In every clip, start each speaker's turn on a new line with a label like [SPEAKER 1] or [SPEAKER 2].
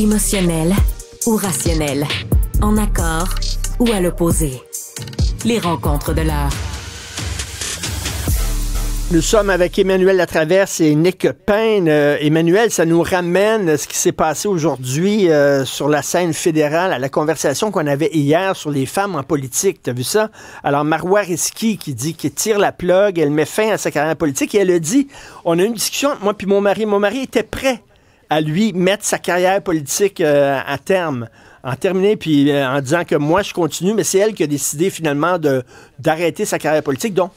[SPEAKER 1] Émotionnel ou rationnel, en accord ou à l'opposé. Les rencontres de l'heure.
[SPEAKER 2] Nous sommes avec Emmanuel Latraverse et Nick Payne. Euh, Emmanuel, ça nous ramène ce qui s'est passé aujourd'hui euh, sur la scène fédérale, à la conversation qu'on avait hier sur les femmes en politique. T'as vu ça? Alors, Marois Risky qui dit qu'elle tire la plug, elle met fin à sa carrière politique et elle a dit, on a eu une discussion, moi puis mon mari, mon mari était prêt à lui mettre sa carrière politique euh, à terme en terminer, puis euh, en disant que moi, je continue, mais c'est elle qui a décidé finalement d'arrêter sa carrière politique. Donc,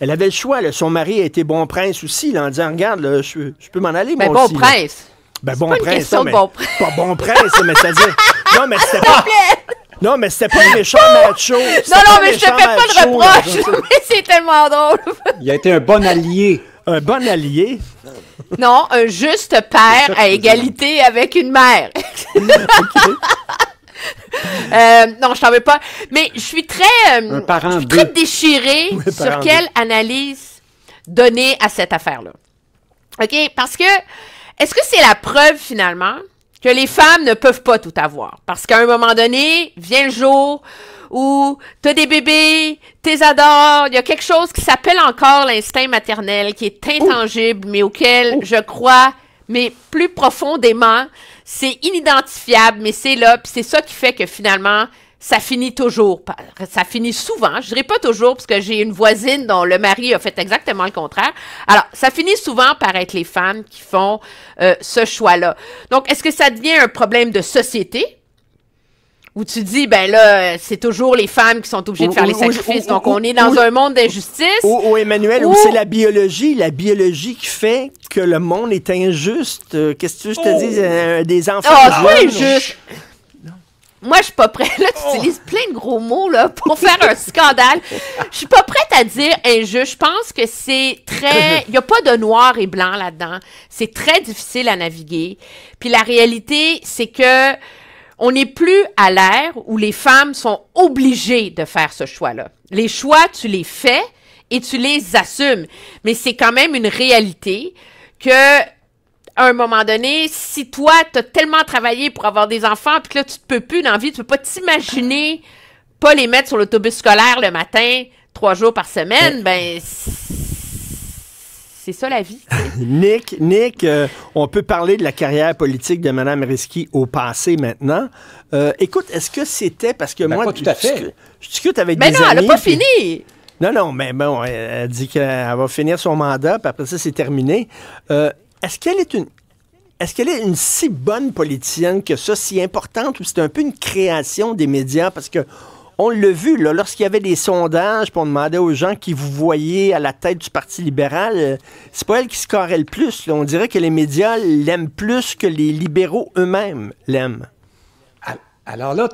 [SPEAKER 2] elle avait le choix. Son mari a été bon prince aussi, en disant Regarde, je, peux m'en aller. Ben, mais bon prince.
[SPEAKER 1] Ben, bon pas prince. mais, bon
[SPEAKER 2] prince. Pas bon prince, mais c'est-à-dire. Non, mais c'était pas. Non, mais c'était pas un méchant macho. Non, non, mais je te fais pas de reproche.
[SPEAKER 1] c'est tellement drôle.
[SPEAKER 2] Il a été un bon allié un bon allié.
[SPEAKER 1] Non, un juste père à égalité avec une mère. Euh, non, je t'en veux pas. Mais je suis très, euh, déchirée sur quelle analyse donner à cette affaire-là. OK? Parce que, est-ce que c'est la preuve, finalement, que les femmes ne peuvent pas tout avoir? Parce qu'à un moment donné, vient le jour ou t'as des bébés, t'es adores. Il y a quelque chose qui s'appelle encore l'instinct maternel, qui est intangible, mais auquel je crois, mais plus profondément, c'est inidentifiable, mais c'est là, puis c'est ça qui fait que finalement, ça finit toujours, ça finit souvent, je dirais pas toujours parce que j'ai une voisine dont le mari a fait exactement le contraire. Alors, ça finit souvent par être les femmes qui font euh, ce choix-là. Donc, est-ce que ça devient un problème de société où tu dis, ben là, c'est toujours les femmes qui sont obligées de faire les sacrifices. donc, on est dans un monde d'injustice. Ou, Emmanuel, ou c'est
[SPEAKER 2] la biologie, la biologie qui fait que le monde est injuste. Euh, qu'est-ce que tu je te oh. dis? Euh, des ah, enfants...
[SPEAKER 1] moi, je suis pas prête. Là, tu oh. utilises plein de gros mots là, pour faire un scandale. Je suis pas prête à dire injuste. Je pense que c'est très. Il n'y a pas de noir et blanc là-dedans. C'est très difficile à naviguer. Puis la réalité, c'est que on n'est plus à l'ère où les femmes sont obligées de faire ce choix-là. Les choix, tu les fais et tu les assumes. Mais c'est quand même une réalité que, à un moment donné, si toi, tu as tellement travaillé pour avoir des enfants, puis que là, tu ne peux plus dans vie, tu ne peux pas t'imaginer pas les mettre sur l'autobus scolaire le matin, trois jours par semaine, ben c'est ça la vie.
[SPEAKER 2] Nick, Nick euh, on peut parler de la carrière politique de Mme Risky au passé maintenant. Euh, écoute, est-ce que c'était parce que ben, moi. Pas tout à fait. Je, discute avec mais ben des Mais non, elle n'a pas fini! Non, non, mais bon, elle dit qu'elle va finir son mandat, puis après ça, c'est terminé. Euh, est-ce qu'elle est une. Est-ce qu'elle est une si bonne politicienne que ça, si importante, ou c'est un peu une création des médias? Parce que on l'a vu, lorsqu'il y avait des sondages, pour demander aux gens qui vous voyaient à la tête du Parti libéral, euh, c'est pas elle qui se carrait le plus. On dirait que les médias l'aiment plus
[SPEAKER 3] que les libéraux eux-mêmes l'aiment. Alors là,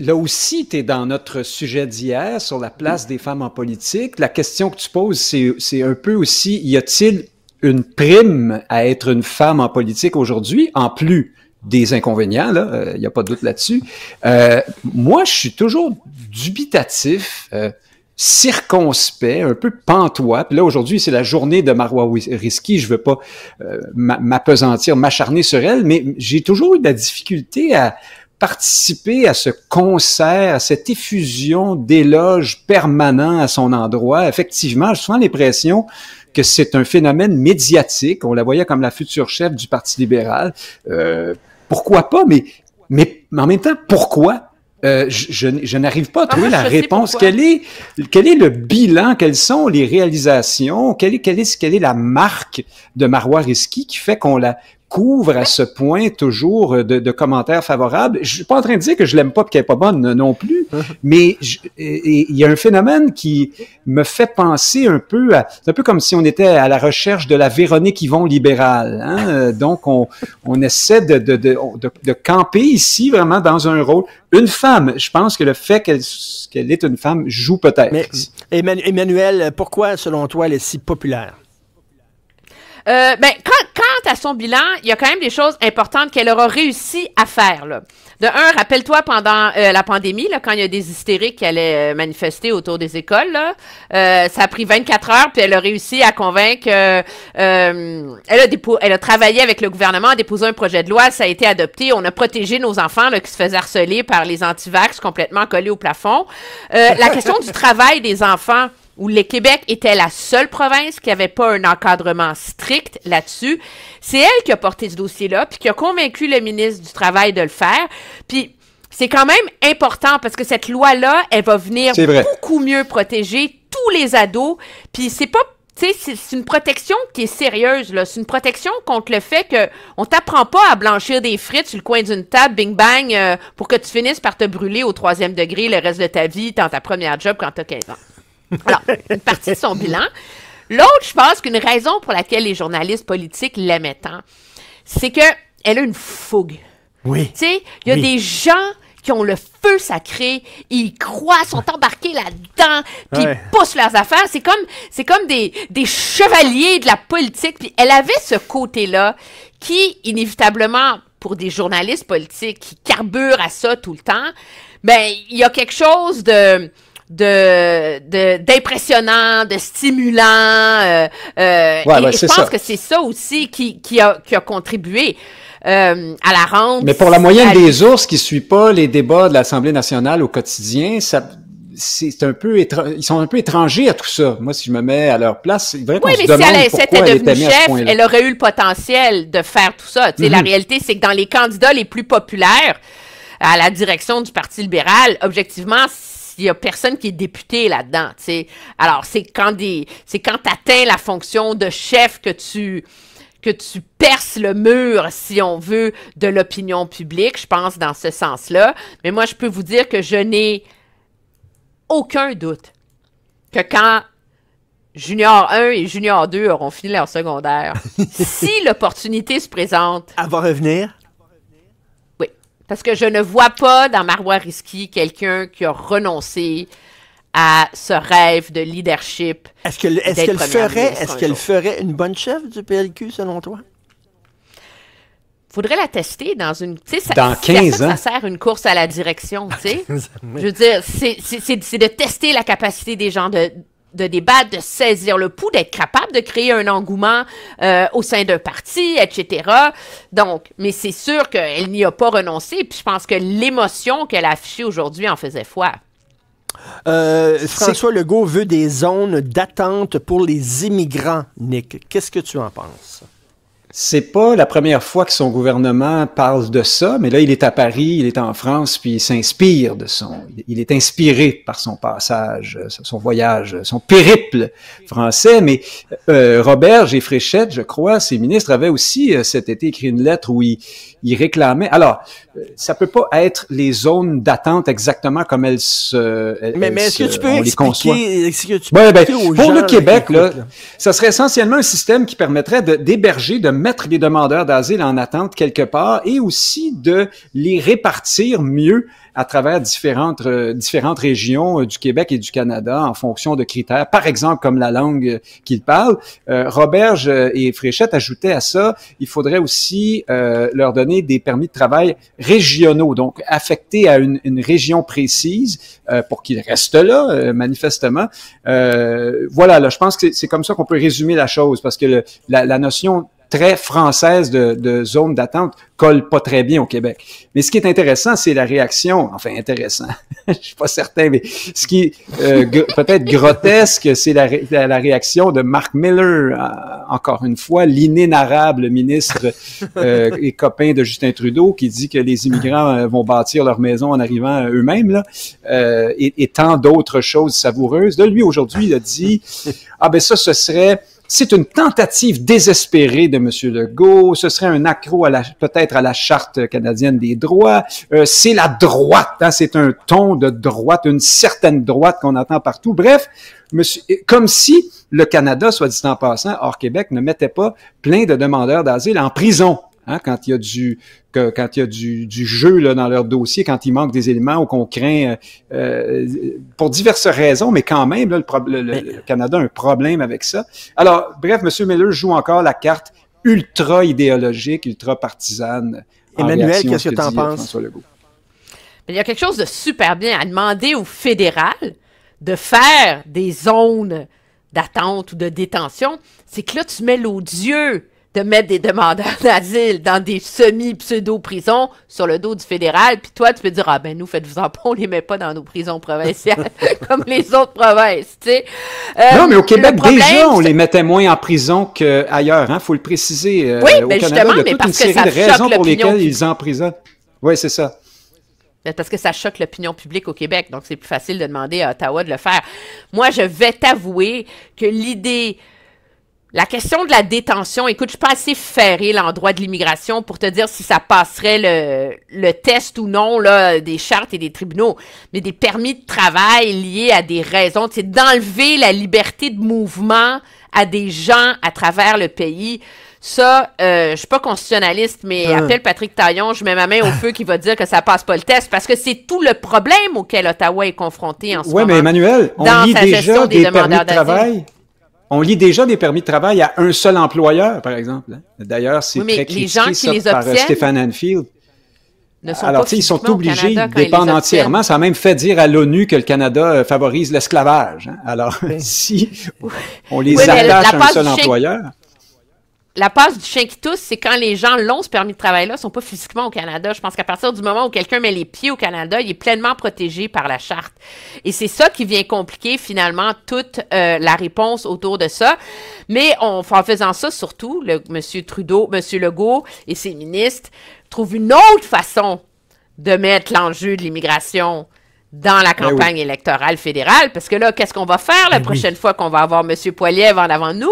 [SPEAKER 3] là aussi, tu es dans notre sujet d'hier sur la place des femmes en politique. La question que tu poses, c'est un peu aussi, y a-t-il une prime à être une femme en politique aujourd'hui en plus des inconvénients, il n'y euh, a pas de doute là-dessus. Euh, moi, je suis toujours dubitatif euh, circonspect, un peu pantois. là, aujourd'hui, c'est la journée de Marois Riski. Je veux pas euh, m'apesantir, m'acharner sur elle, mais j'ai toujours eu de la difficulté à participer à ce concert, à cette effusion d'éloges permanents à son endroit. Effectivement, j'ai souvent l'impression que c'est un phénomène médiatique. On la voyait comme la future chef du Parti libéral. Euh, pourquoi pas? Mais, mais en même temps, pourquoi? Euh, je, n'arrive pas à ah, trouver la réponse. Quel est, quel est le bilan? Quelles sont les réalisations? Quelle est, est, quelle est la marque de Marois Risky qui fait qu'on la, couvre à ce point toujours euh, de, commentaires favorables. Je suis pas en train de dire que je l'aime pas et qu'elle est pas bonne non plus, mais il y a un phénomène qui me fait penser un peu à, un peu comme si on était à la recherche de la Véronique Yvon libérale. Hein. Euh, donc on, essaie de de, de, de, camper ici vraiment dans un rôle. Une femme, je pense que le fait qu'elle est une femme joue peut-être. Emmanuel, pourquoi selon toi elle est
[SPEAKER 2] si populaire?
[SPEAKER 1] Euh, ben, quand à son bilan, il y a quand même des choses importantes qu'elle aura réussi à faire. De un, rappelle-toi pendant euh, la pandémie, quand il y a des hystériques qui allaient euh, manifester autour des écoles, euh, ça a pris 24 heures, puis elle a réussi à convaincre. elle, a elle travaillé avec le gouvernement, a déposé un projet de loi, ça a été adopté. On a protégé nos enfants qui se faisaient harceler par les antivax complètement collés au plafond. la question du travail des enfants où le Québec était la seule province qui n'avait pas un encadrement strict là-dessus. C'est elle qui a porté ce dossier-là, puis qui a convaincu le ministre du Travail de le faire. Puis c'est quand même important parce que cette loi-là, elle va venir beaucoup mieux protéger tous les ados. Puis c'est pas c'est une protection qui est sérieuse, là. C'est une protection contre le fait que on t'apprend pas à blanchir des frites sur le coin d'une table, bing bang, euh, pour que tu finisses par te brûler au troisième degré le reste de ta vie dans ta première job quand t'as 15 ans. Alors, une partie de son bilan. L'autre, je pense qu'une raison pour laquelle les journalistes politiques l'aimaient tant, c'est qu'elle a une fougue. Oui. Tu sais, il y a des gens qui ont le feu sacré, ils croient, sont embarqués là-dedans, puis ils poussent leurs affaires. C'est comme, c'est comme des, des chevaliers de la politique. Puis elle avait ce côté-là qui, inévitablement, pour des journalistes politiques qui carburent à ça tout le temps, ben il y a quelque chose de de d'impressionnant, de, stimulant. Euh, euh, je pense que c'est ça aussi qui, qui, a, qui a contribué. Euh, à la rente. Mais pour la moyenne des
[SPEAKER 3] ours qui suit pas les débats de l'Assemblée nationale au quotidien, ça, c'est un peu ils sont un peu étrangers à tout ça. Moi, si je me mets à leur place,
[SPEAKER 1] c'est vrai qu'on oui, se demande si elle, devenue chef, elle aurait eu le potentiel de faire tout ça. Tu La mm-hmm. réalité, c'est que dans les candidats les plus populaires à la direction du Parti libéral, objectivement, il n'y a personne qui est député là-dedans. Alors, c'est quand C'est quand tu atteins la fonction de chef que tu que tu perces le mur, si on veut, de l'opinion publique, je pense, dans ce sens-là. Mais moi, je peux vous dire que je n'ai aucun doute que quand Junior 1 et Junior 2 auront fini leur secondaire, si l'opportunité se présente... Elle va revenir? Parce que je ne vois pas dans Marois Risky quelqu'un qui a renoncé à ce rêve de leadership. Est-ce qu'elle est ferait, est ferait une bonne chef du PLQ, selon toi? faudrait la tester dans une. dans 15 ans. Ça sert une course à la direction, tu sais. Je veux dire, c'est de tester la capacité des gens de, de débattre, de saisir le pouls, d'être capable de créer un engouement euh, au sein d'un parti, etc. Donc, mais c'est sûr qu'elle n'y a pas renoncé. Puis je pense que l'émotion qu'elle a affichée aujourd'hui en faisait foi.
[SPEAKER 2] Euh, François Legault veut des zones d'attente pour les immigrants, Nick. Qu'est-ce que tu en penses?
[SPEAKER 3] C'est pas la première fois que son gouvernement parle de ça, mais là, il est à Paris, il est en France, puis il s'inspire de son. Il est inspiré par son passage, euh, son voyage, euh, son périple français. Mais euh, Robert Géfréchette, je crois, ses ministres avaient aussi cet été écrit une lettre où il, il réclamait. Alors, euh, ça peut pas être les zones d'attente exactement comme elles se. mais, est-ce que tu peux ben,
[SPEAKER 2] expliquer, pour le Québec, là,
[SPEAKER 3] ça serait essentiellement un système qui permettrait d'héberger, de, mettre les demandeurs d'asile en attente quelque part et aussi de les répartir mieux à travers différentes, euh, différentes régions euh, du Québec et du Canada en fonction de critères, par exemple comme la langue euh, qu'ils parlent. Roberge et Fréchette ajoutaient à ça, il faudrait aussi leur donner des permis de travail régionaux, donc affectés à une, une région précise pour qu'ils restent là, manifestement. voilà, je pense que c'est comme ça qu'on peut résumer la chose, parce que la, la notion très française de, zone d'attente colle pas très bien au Québec. Mais ce qui est intéressant, c'est la réaction, enfin intéressant, je suis pas certain, mais ce qui euh, peut-être grotesque, c'est la, réaction de Mark Miller, euh, encore une fois, l'inénarrable ministre euh, et copain de Justin Trudeau, qui dit que les immigrants vont bâtir leur maison en arrivant eux-mêmes, là, et, tant d'autres choses savoureuses. De lui, aujourd'hui, il a dit, ah ben ça, ce serait c'est une tentative désespérée de M. Legault. Ce serait un accro peut-être à la charte canadienne des droits. Euh, c'est la droite. Hein. c'est un ton de droite, une certaine droite qu'on entend partout. Bref, monsieur, comme si le Canada, soit dit en passant, hors Québec, ne mettait pas plein de demandeurs d'asile en prison. Hein, quand il y a du quand du, jeu dans leur dossier, quand il manque des éléments ou qu'on craint euh, euh, pour diverses raisons, mais quand même, le, Canada a un problème avec ça. Alors, bref, M. Miller joue encore la carte ultra idéologique, ultra partisane. Emmanuel, qu'est-ce que tu en penses?
[SPEAKER 1] il y a quelque chose de super bien à demander au fédéral de faire des zones d'attente ou de détention. C'est que là, tu mets l'odieux de mettre des demandeurs d'asile dans des semi-pseudo-prisons sur le dos du fédéral, puis toi, tu peux dire, ah ben nous, faites-vous-en pas, on les met pas dans nos prisons provinciales comme les autres provinces, tu euh, non, mais au Québec, déjà, on
[SPEAKER 3] les mettait moins en prison qu'ailleurs, hein, faut le préciser. Euh, oui, au ben, justement, mais parce que ça de raisons pour lesquelles ils emprisonnent. Oui, c'est ça
[SPEAKER 1] ben, parce que ça choque l'opinion publique au Québec, donc c'est plus facile de demander à Ottawa de le faire. Moi, je vais t'avouer que l'idée la question de la détention, écoute, je suis pas assez ferré l'endroit de l'immigration pour te dire si ça passerait le, test ou non là, des chartes et des tribunaux, mais des permis de travail liés à des raisons, c'est d'enlever la liberté de mouvement à des gens à travers le pays. Ça, euh, je suis pas constitutionnaliste, mais euh. appelle Patrick Taillon, je mets ma main au feu qui va dire que ça passe pas le test, parce que c'est tout le problème auquel Ottawa est confronté en ce moment. Oui, mais
[SPEAKER 3] Emmanuel, on dans lit déjà des, des permis de travail on lit déjà des permis de travail à un seul employeur, par exemple. Hein. D'ailleurs, c'est très critiqué les gens qui les par euh, Stéphane Anfield.
[SPEAKER 1] Ne sont Alors, ils sont obligés, ils dépendent entièrement.
[SPEAKER 3] Ça a même fait dire à l'ONU que le Canada euh, favorise l'esclavage. Hein. Alors, si on les attache à un seul employeur
[SPEAKER 1] la passe du chien qui tousse, c'est quand les gens l'ont, ce permis de travail-là, ne sont pas physiquement au Canada. Je pense qu'à partir du moment où quelqu'un met les pieds au Canada, il est pleinement protégé par la charte. Et c'est ça qui vient compliquer finalement toute euh, la réponse autour de ça. Mais en faisant ça, surtout, M. Trudeau, M. Legault et ses ministres trouvent une autre façon de mettre l'enjeu de l'immigration dans la eh campagne électorale fédérale. Parce que là, qu'est-ce qu'on va faire la eh prochaine fois qu'on va avoir M. Poiliev en avant nous?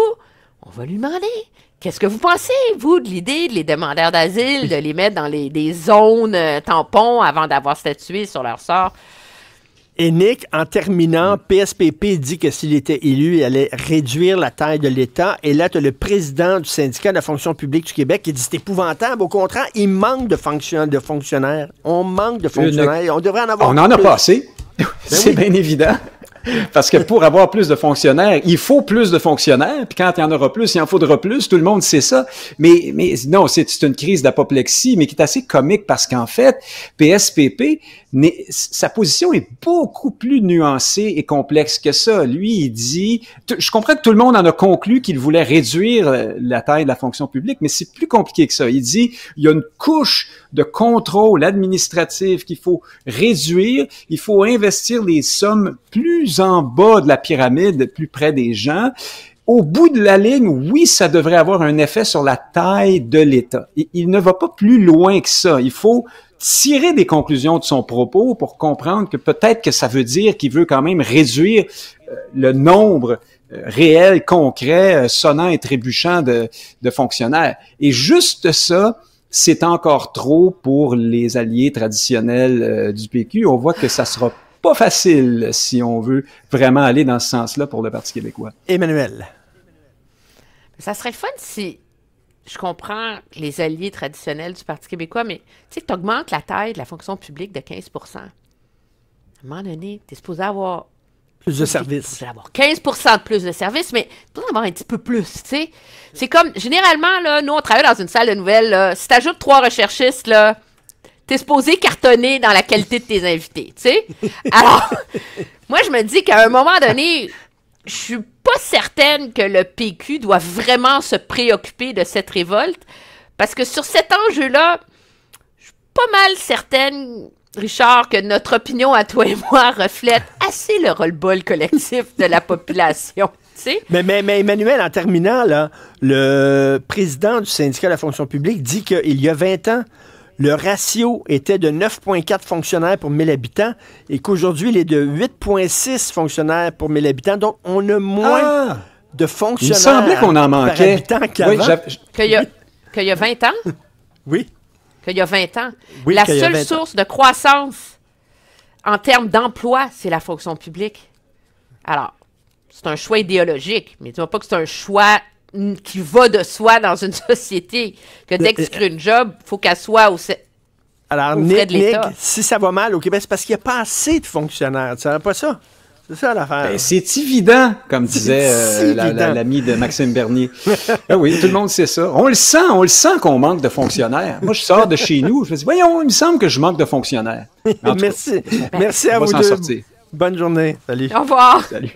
[SPEAKER 1] On va lui demander Qu'est-ce que vous pensez, vous, de l'idée de les demandeurs d'asile, de les mettre dans les, des zones euh, tampons avant d'avoir statué sur leur sort?
[SPEAKER 2] Et Nick, en terminant, PSPP mm. dit que s'il était élu, il allait réduire la taille de l'État. Et là, tu as le président du syndicat de la fonction publique du Québec qui dit c'est épouvantable. Au contraire, il manque de, fonction, de fonctionnaires. On manque de euh, fonctionnaires. On devrait en avoir. On en a pas ben assez.
[SPEAKER 3] c'est bien évident. Parce que pour avoir plus de fonctionnaires, il faut plus de fonctionnaires. Puis quand il y en aura plus, il en faudra plus. Tout le monde sait ça. Mais, mais non, c'est une crise d'apoplexie, mais qui est assez comique parce qu'en fait, PSPP, sa position est beaucoup plus nuancée et complexe que ça. Lui, il dit, je comprends que tout le monde en a conclu qu'il voulait réduire euh, la taille de la fonction publique, mais c'est plus compliqué que ça. Il dit, il y a une couche de contrôle administratif qu'il faut réduire. Il faut investir les sommes plus en bas de la pyramide, plus près des gens au bout de la ligne, oui, ça devrait avoir un effet sur la taille de l'État. Il, ne va pas plus loin que ça. Il faut tirer des conclusions de son propos pour comprendre que peut-être que ça veut dire qu'il veut quand même réduire euh, le nombre euh, réel, concret, euh, sonnant et trébuchant de, de fonctionnaires. Et juste ça, c'est encore trop pour les alliés traditionnels euh, du PQ. On voit que ça sera pas facile si on veut vraiment aller dans ce sens-là pour le Parti québécois. Emmanuel.
[SPEAKER 1] Ça serait fun si je comprends les alliés traditionnels du Parti québécois, mais tu sais, tu augmentes la taille de la fonction publique de 15 À un moment donné, tu es supposé avoir plus de services. 15 de plus de services, mais tu avoir un petit peu plus, tu sais. C'est comme, généralement, là, nous, on travaille dans une salle de nouvelles. si tu ajoutes trois recherchistes, là, t'es supposé cartonner dans la qualité de tes invités, tu sais. Alors, moi, je me dis qu'à un moment donné, je suis pas certaine que le PQ doit vraiment se préoccuper de cette révolte, parce que sur cet enjeu-là, je suis pas mal certaine Richard, que notre opinion à toi et moi reflète assez le roll-ball collectif de la population. Mais, mais, mais, Emmanuel, en
[SPEAKER 2] terminant, le président du syndicat de la fonction publique dit qu'il y a 20 ans, le ratio était de 9,4 fonctionnaires pour 1000 habitants et qu'aujourd'hui, il est de 8,6 fonctionnaires pour 1000 habitants. Donc, on a moins ah! de fonctionnaires il semblait qu'on en manquait.
[SPEAKER 3] par habitant
[SPEAKER 1] Qu'il y, y a 20 ans? oui qu'il y a 20 ans. la seule source de croissance en termes d'emploi, c'est la fonction publique. Alors, c'est un choix idéologique, mais dis vois pas que c'est un choix qui va de soi dans une société. Que dès que tu euh, crées une job, faut qu'elle soit au,
[SPEAKER 2] alors, Nick, Nick, si ça va mal au Québec, c'est parce qu'il n'y a pas assez de fonctionnaires.
[SPEAKER 3] Tu savais pas ça? C'est ça l'affaire. Ben, c'est évident, comme disait euh, l'ami de Maxime Bernier. Ah oui, tout le monde sait ça. On le sent, on le sent qu'on manque de fonctionnaires. Moi, je sors de chez nous, je me dis, voyons, il me semble que je manque de fonctionnaires. Merci. Merci à vous deux. Sortir. Bonne journée. Salut. Au revoir.
[SPEAKER 2] Salut.